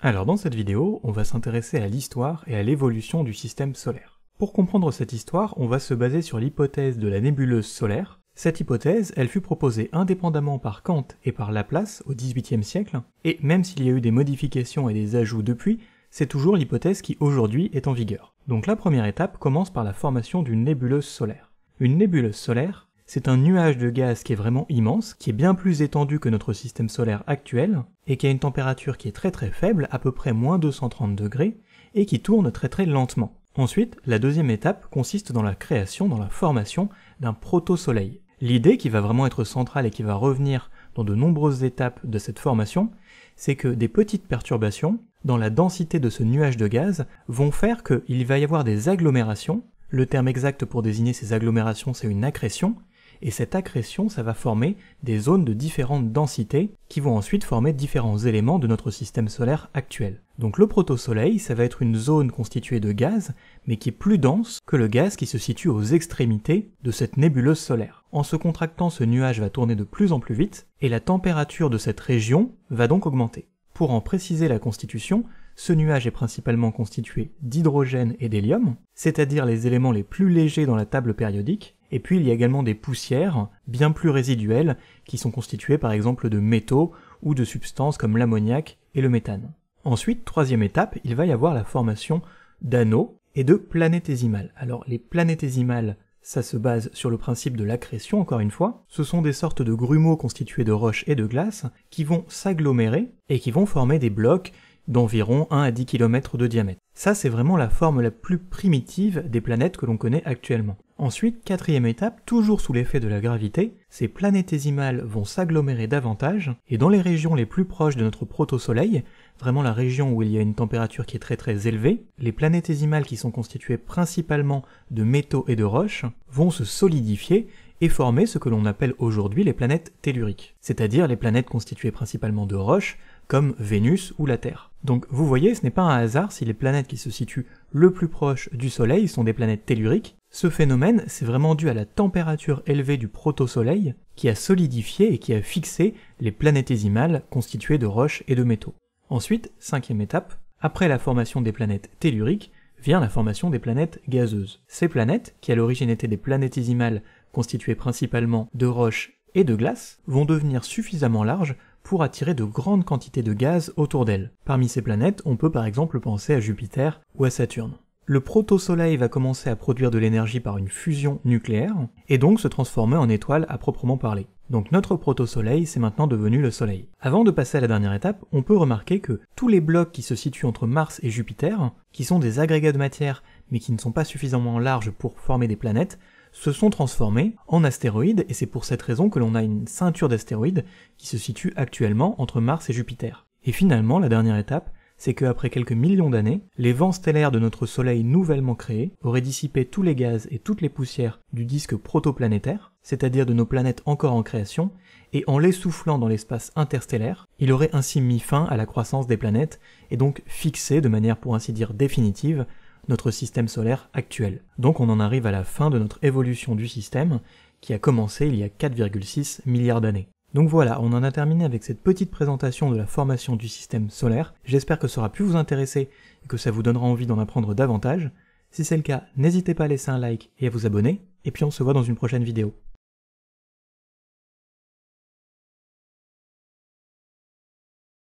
Alors dans cette vidéo, on va s'intéresser à l'histoire et à l'évolution du système solaire. Pour comprendre cette histoire, on va se baser sur l'hypothèse de la nébuleuse solaire. Cette hypothèse, elle fut proposée indépendamment par Kant et par Laplace au XVIIIe siècle, et même s'il y a eu des modifications et des ajouts depuis, c'est toujours l'hypothèse qui aujourd'hui est en vigueur. Donc la première étape commence par la formation d'une nébuleuse solaire. Une nébuleuse solaire, c'est un nuage de gaz qui est vraiment immense, qui est bien plus étendu que notre système solaire actuel, et qui a une température qui est très très faible, à peu près moins 230 degrés, et qui tourne très très lentement. Ensuite, la deuxième étape consiste dans la création, dans la formation d'un proto-soleil. L'idée qui va vraiment être centrale et qui va revenir dans de nombreuses étapes de cette formation, c'est que des petites perturbations dans la densité de ce nuage de gaz vont faire qu'il va y avoir des agglomérations. Le terme exact pour désigner ces agglomérations, c'est une accrétion, et cette accrétion, ça va former des zones de différentes densités qui vont ensuite former différents éléments de notre système solaire actuel. Donc le proto-soleil, ça va être une zone constituée de gaz, mais qui est plus dense que le gaz qui se situe aux extrémités de cette nébuleuse solaire. En se contractant, ce nuage va tourner de plus en plus vite, et la température de cette région va donc augmenter. Pour en préciser la constitution, ce nuage est principalement constitué d'hydrogène et d'hélium, c'est-à-dire les éléments les plus légers dans la table périodique, et puis il y a également des poussières, bien plus résiduelles, qui sont constituées par exemple de métaux ou de substances comme l'ammoniac et le méthane. Ensuite, troisième étape, il va y avoir la formation d'anneaux et de planétésimales. Alors les planétésimales, ça se base sur le principe de l'accrétion encore une fois. Ce sont des sortes de grumeaux constitués de roches et de glace qui vont s'agglomérer et qui vont former des blocs d'environ 1 à 10 km de diamètre. Ça, c'est vraiment la forme la plus primitive des planètes que l'on connaît actuellement. Ensuite, quatrième étape, toujours sous l'effet de la gravité, ces planétésimales vont s'agglomérer davantage, et dans les régions les plus proches de notre proto-Soleil, vraiment la région où il y a une température qui est très très élevée, les planétésimales qui sont constituées principalement de métaux et de roches vont se solidifier et former ce que l'on appelle aujourd'hui les planètes telluriques, c'est-à-dire les planètes constituées principalement de roches, comme Vénus ou la Terre. Donc vous voyez, ce n'est pas un hasard si les planètes qui se situent le plus proche du Soleil sont des planètes telluriques, ce phénomène, c'est vraiment dû à la température élevée du proto-soleil qui a solidifié et qui a fixé les planétésimales constituées de roches et de métaux. Ensuite, cinquième étape, après la formation des planètes telluriques, vient la formation des planètes gazeuses. Ces planètes, qui à l'origine étaient des planétésimales constituées principalement de roches et de glace, vont devenir suffisamment larges pour attirer de grandes quantités de gaz autour d'elles. Parmi ces planètes, on peut par exemple penser à Jupiter ou à Saturne le proto-soleil va commencer à produire de l'énergie par une fusion nucléaire, et donc se transformer en étoile à proprement parler. Donc notre proto-soleil, c'est maintenant devenu le Soleil. Avant de passer à la dernière étape, on peut remarquer que tous les blocs qui se situent entre Mars et Jupiter, qui sont des agrégats de matière mais qui ne sont pas suffisamment larges pour former des planètes, se sont transformés en astéroïdes et c'est pour cette raison que l'on a une ceinture d'astéroïdes qui se situe actuellement entre Mars et Jupiter. Et finalement, la dernière étape, c'est qu'après quelques millions d'années, les vents stellaires de notre Soleil nouvellement créé auraient dissipé tous les gaz et toutes les poussières du disque protoplanétaire, c'est-à-dire de nos planètes encore en création, et en les soufflant dans l'espace interstellaire, il aurait ainsi mis fin à la croissance des planètes et donc fixé de manière pour ainsi dire définitive notre système solaire actuel. Donc on en arrive à la fin de notre évolution du système qui a commencé il y a 4,6 milliards d'années. Donc voilà, on en a terminé avec cette petite présentation de la formation du système solaire. J'espère que ça aura pu vous intéresser et que ça vous donnera envie d'en apprendre davantage. Si c'est le cas, n'hésitez pas à laisser un like et à vous abonner, et puis on se voit dans une prochaine vidéo.